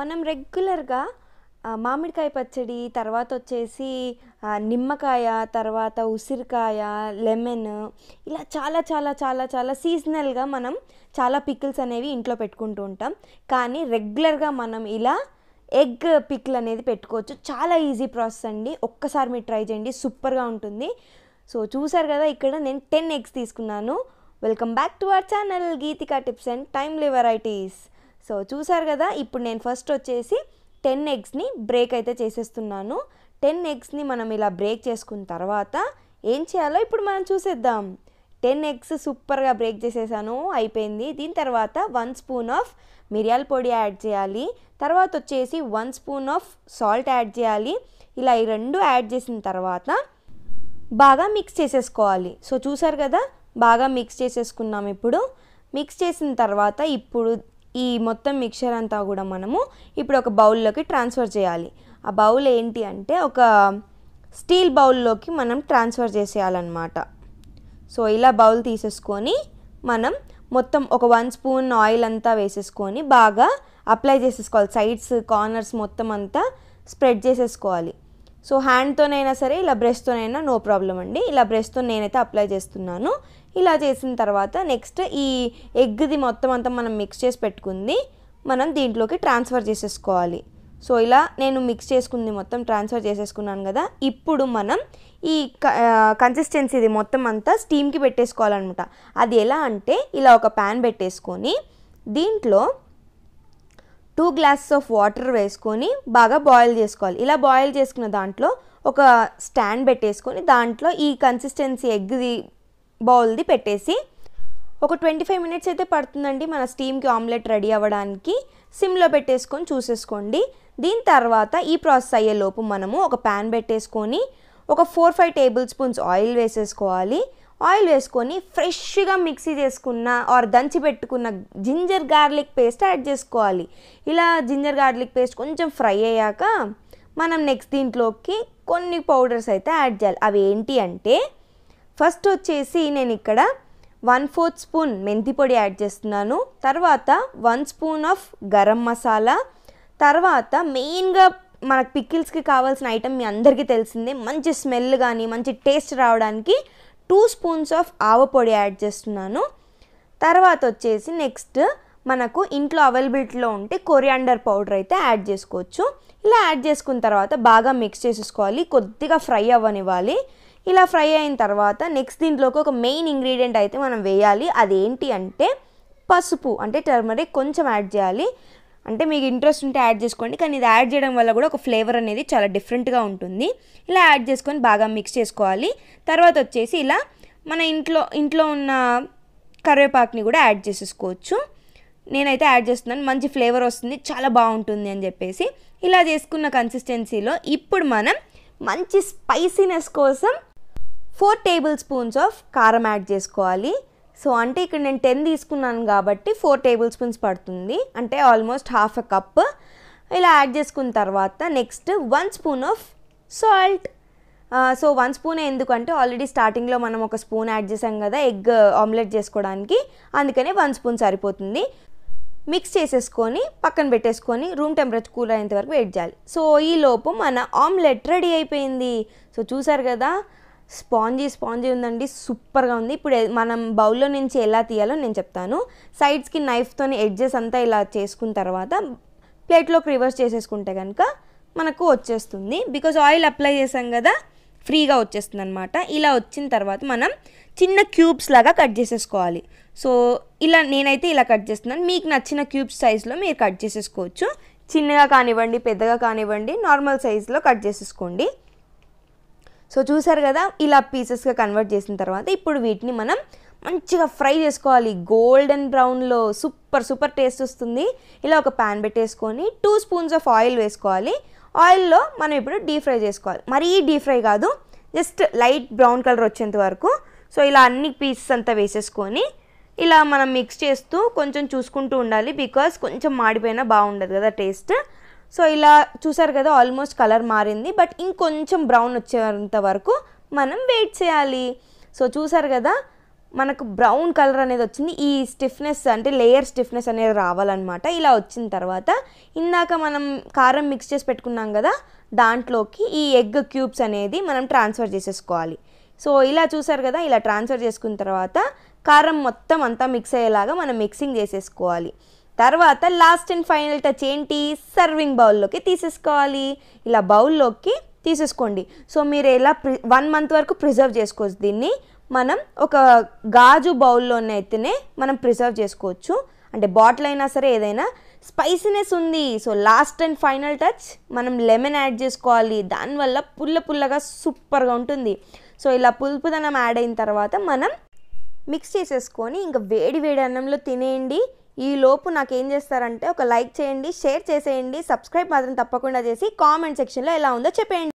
మనం రెగ్యులర్గా మామిడికాయ పచ్చడి తర్వాత వచ్చేసి నిమ్మకాయ తర్వాత ఉసిరికాయ లెమన్ ఇలా చాలా చాలా చాలా చాలా సీజనల్గా మనం చాలా పికిల్స్ అనేవి ఇంట్లో పెట్టుకుంటూ ఉంటాం కానీ రెగ్యులర్గా మనం ఇలా ఎగ్ పిక్కిల్ అనేది పెట్టుకోవచ్చు చాలా ఈజీ ప్రాసెస్ అండి ఒక్కసారి మీరు ట్రై చేయండి సూపర్గా ఉంటుంది సో చూసారు కదా ఇక్కడ నేను టెన్ ఎగ్స్ తీసుకున్నాను welcome back to our channel Geethika tips and timely varieties so చూసారు కదా ఇప్పుడు నేను ఫస్ట్ వచ్చేసి టెన్ ఎగ్స్ని బ్రేక్ అయితే చేసేస్తున్నాను టెన్ ఎగ్స్ని మనం ఇలా బ్రేక్ చేసుకున్న తర్వాత ఏం చేయాలో ఇప్పుడు మనం చూసేద్దాం టెన్ ఎగ్స్ సూపర్గా బ్రేక్ చేసేసాను అయిపోయింది దీని తర్వాత వన్ స్పూన్ ఆఫ్ మిరియాల పొడి యాడ్ చేయాలి తర్వాత వచ్చేసి one spoon of salt add చేయాలి ఇలా ఈ రెండు యాడ్ చేసిన తర్వాత బాగా మిక్స్ చేసేసుకోవాలి సో చూసారు కదా బాగా మిక్స్ చేసేసుకున్నాం ఇప్పుడు మిక్స్ చేసిన తర్వాత ఇప్పుడు ఈ మొత్తం మిక్చర్ అంతా కూడా మనము ఇప్పుడు ఒక బౌల్లోకి ట్రాన్స్ఫర్ చేయాలి ఆ బౌల్ ఏంటి అంటే ఒక స్టీల్ బౌల్లోకి మనం ట్రాన్స్ఫర్ చేసేయాలన్నమాట సో ఇలా బౌల్ తీసేసుకొని మనం మొత్తం ఒక వన్ స్పూన్ ఆయిల్ అంతా వేసేసుకొని బాగా అప్లై చేసేసుకోవాలి సైడ్స్ కార్నర్స్ మొత్తం అంతా స్ప్రెడ్ చేసేసుకోవాలి సో హ్యాండ్తోనైనా సరే ఇలా బ్రష్తోనైనా నో ప్రాబ్లం అండి ఇలా బ్రష్తో నేనైతే అప్లై చేస్తున్నాను ఇలా చేసిన తర్వాత నెక్స్ట్ ఈ ఎగ్ది మొత్తం అంతా మనం మిక్స్ చేసి పెట్టుకుంది మనం దీంట్లోకి ట్రాన్స్ఫర్ చేసేసుకోవాలి సో ఇలా నేను మిక్స్ చేసుకుంది మొత్తం ట్రాన్స్ఫర్ చేసేసుకున్నాను కదా ఇప్పుడు మనం ఈ కన్సిస్టెన్సీది మొత్తం అంతా స్టీమ్కి పెట్టేసుకోవాలన్నమాట అది ఎలా అంటే ఇలా ఒక ప్యాన్ పెట్టేసుకొని దీంట్లో టూ గ్లాసెస్ ఆఫ్ వాటర్ వేసుకొని బాగా బాయిల్ చేసుకోవాలి ఇలా బాయిల్ చేసుకున్న దాంట్లో ఒక స్టాండ్ పెట్టేసుకొని దాంట్లో ఈ కన్సిస్టెన్సీ ఎగ్ది బౌల్ది పెట్టేసి ఒక ట్వంటీ ఫైవ్ మినిట్స్ అయితే పడుతుందండి మన స్టీమ్కి ఆమ్లెట్ రెడీ అవ్వడానికి సిమ్లో పెట్టేసుకొని చూసేసుకోండి దీని తర్వాత ఈ ప్రాసెస్ అయ్యేలోపు మనము ఒక ప్యాన్ పెట్టేసుకొని ఒక four five tablespoons oil వేసేసుకోవాలి ఆయిల్ వేసుకొని ఫ్రెష్గా మిక్సీ చేసుకున్న ఆర్ దంచి పెట్టుకున్న జింజర్ గార్లిక్ పేస్ట్ యాడ్ చేసుకోవాలి ఇలా జింజర్ గార్లిక్ పేస్ట్ కొంచెం ఫ్రై అయ్యాక మనం నెక్స్ట్ దీంట్లోకి కొన్ని పౌడర్స్ అయితే యాడ్ చేయాలి అవి ఏంటి అంటే ఫస్ట్ వచ్చేసి నేను ఇక్కడ వన్ ఫోర్త్ స్పూన్ మెంతి పొడి యాడ్ చేస్తున్నాను తర్వాత one spoon of garam masala తర్వాత మెయిన్గా మనకు పికిల్స్కి కావాల్సిన ఐటమ్ మీ అందరికీ తెలిసిందే మంచి స్మెల్ కానీ మంచి టేస్ట్ రావడానికి టూ స్పూన్స్ ఆఫ్ ఆవ పొడి యాడ్ చేస్తున్నాను తర్వాత వచ్చేసి నెక్స్ట్ మనకు ఇంట్లో అవైలబిలిటీలో ఉంటే కొరియాండర్ పౌడర్ అయితే యాడ్ చేసుకోవచ్చు ఇలా యాడ్ చేసుకున్న తర్వాత బాగా మిక్స్ చేసేసుకోవాలి కొద్దిగా ఫ్రై అవ్వనివ్వాలి ఇలా ఫ్రై అయిన తర్వాత నెక్స్ట్ దీంట్లోకి ఒక మెయిన్ ఇంగ్రీడియంట్ అయితే మనం వేయాలి అదేంటి అంటే పసుపు అంటే టర్మరిక్ కొంచెం యాడ్ చేయాలి అంటే మీకు ఇంట్రెస్ట్ ఉంటే యాడ్ చేసుకోండి కానీ ఇది యాడ్ చేయడం వల్ల కూడా ఒక ఫ్లేవర్ అనేది చాలా డిఫరెంట్గా ఉంటుంది ఇలా యాడ్ చేసుకొని బాగా మిక్స్ చేసుకోవాలి తర్వాత వచ్చేసి ఇలా మన ఇంట్లో ఇంట్లో ఉన్న కరివేపాకుని కూడా యాడ్ చేసేసుకోవచ్చు నేనైతే యాడ్ చేస్తున్నాను మంచి ఫ్లేవర్ వస్తుంది చాలా బాగుంటుంది అని చెప్పేసి ఇలా చేసుకున్న కన్సిస్టెన్సీలో ఇప్పుడు మనం మంచి స్పైసీనెస్ కోసం ఫోర్ టేబుల్ స్పూన్స్ ఆఫ్ కారం యాడ్ చేసుకోవాలి సో అంటే ఇక్కడ నేను టెన్ తీసుకున్నాను కాబట్టి ఫోర్ టేబుల్ స్పూన్స్ పడుతుంది అంటే ఆల్మోస్ట్ హాఫ్ అ కప్ ఇలా యాడ్ చేసుకున్న తర్వాత next one spoon of salt so one spoon ఎందుకంటే ఆల్రెడీ స్టార్టింగ్లో మనం ఒక స్పూన్ యాడ్ చేసాం కదా ఎగ్ ఆమ్లెట్ చేసుకోవడానికి అందుకనే వన్ స్పూన్ సరిపోతుంది మిక్స్ చేసేసుకొని పక్కన పెట్టేసుకొని రూమ్ టెంపరేచర్ కూల్ అయ్యేంత వరకు వెయిట్ చేయాలి సో ఈ లోపు మన ఆమ్లెట్ రెడీ అయిపోయింది సో చూసారు కదా స్పాంజీ స్పాంజీ ఉందండి సూపర్గా ఉంది ఇప్పుడు మనం బౌల్లో నుంచి ఎలా తీయాలో నేను చెప్తాను సైడ్స్కి నైఫ్తోని ఎడ్జెస్ అంతా ఇలా చేసుకున్న తర్వాత ప్లేట్లోకి రివర్స్ చేసేసుకుంటే కనుక మనకు వచ్చేస్తుంది బికాజ్ ఆయిల్ అప్లై చేసాం కదా ఫ్రీగా వచ్చేస్తుంది అనమాట ఇలా వచ్చిన తర్వాత మనం చిన్న క్యూబ్స్ లాగా కట్ చేసేసుకోవాలి సో ఇలా నేనైతే ఇలా కట్ చేస్తున్నాను మీకు నచ్చిన క్యూబ్స్ సైజులో మీరు కట్ చేసేసుకోవచ్చు చిన్నగా కానివ్వండి పెద్దగా కానివ్వండి నార్మల్ సైజులో కట్ చేసేసుకోండి సో చూసారు కదా ఇలా పీసెస్గా కన్వర్ట్ చేసిన తర్వాత ఇప్పుడు వీటిని మనం మంచిగా ఫ్రై చేసుకోవాలి గోల్డెన్ బ్రౌన్లో సూపర్ సూపర్ టేస్ట్ వస్తుంది ఇలా ఒక ప్యాన్ పెట్టేసుకొని టూ స్పూన్స్ ఆఫ్ ఆయిల్ వేసుకోవాలి ఆయిల్లో మనం ఇప్పుడు డీప్ ఫ్రై చేసుకోవాలి మరీ డీప్ ఫ్రై కాదు జస్ట్ లైట్ బ్రౌన్ కలర్ వచ్చేంత వరకు సో ఇలా అన్ని పీసెస్ అంతా వేసేసుకొని ఇలా మనం మిక్స్ చేస్తూ కొంచెం చూసుకుంటూ ఉండాలి బికాస్ కొంచెం మాడిపోయినా బాగుండదు కదా టేస్ట్ సో ఇలా చూసారు కదా ఆల్మోస్ట్ కలర్ మారింది బట్ ఇంకొంచెం బ్రౌన్ వచ్చేంత వరకు మనం వెయిట్ చేయాలి సో చూసారు కదా మనకు బ్రౌన్ కలర్ అనేది వచ్చింది ఈ స్టిఫ్నెస్ అంటే లేయర్ స్టిఫ్నెస్ అనేది రావాలన్నమాట ఇలా వచ్చిన తర్వాత ఇందాక మనం కారం మిక్స్ చేసి పెట్టుకున్నాం కదా దాంట్లోకి ఈ ఎగ్ క్యూబ్స్ అనేది మనం ట్రాన్స్ఫర్ చేసేసుకోవాలి సో ఇలా చూసారు కదా ఇలా ట్రాన్స్ఫర్ చేసుకున్న తర్వాత కారం మొత్తం అంతా మిక్స్ అయ్యేలాగా మనం మిక్సింగ్ చేసేసుకోవాలి తర్వాత లాస్ట్ అండ్ ఫైనల్ టచ్ ఏంటి సర్వింగ్ బౌల్లోకి తీసేసుకోవాలి ఇలా బౌల్లోకి తీసేసుకోండి సో మీరు ఎలా ప్రి వన్ మంత్ వరకు ప్రిజర్వ్ చేసుకోవచ్చు దీన్ని మనం ఒక గాజు బౌల్లోనే అయితేనే మనం ప్రిజర్వ్ చేసుకోవచ్చు అంటే బాటిల్ అయినా సరే ఏదైనా స్పైసీనెస్ ఉంది so last and final touch మనం లెమన్ యాడ్ చేసుకోవాలి దానివల్ల పుల్ల పుల్లగా సూపర్గా ఉంటుంది సో ఇలా పులుపుదనం యాడ్ అయిన తర్వాత మనం మిక్స్ చేసేసుకొని ఇంకా వేడి వేడి అన్నంలో తినేయండి ఈ లోపు నాకేం చేస్తారంటే ఒక లైక్ చేయండి షేర్ చేసేయండి సబ్స్క్రైబ్ మాత్రం తప్పకుండా చేసి కామెంట్ సెక్షన్లో ఎలా ఉందో చెప్పేయండి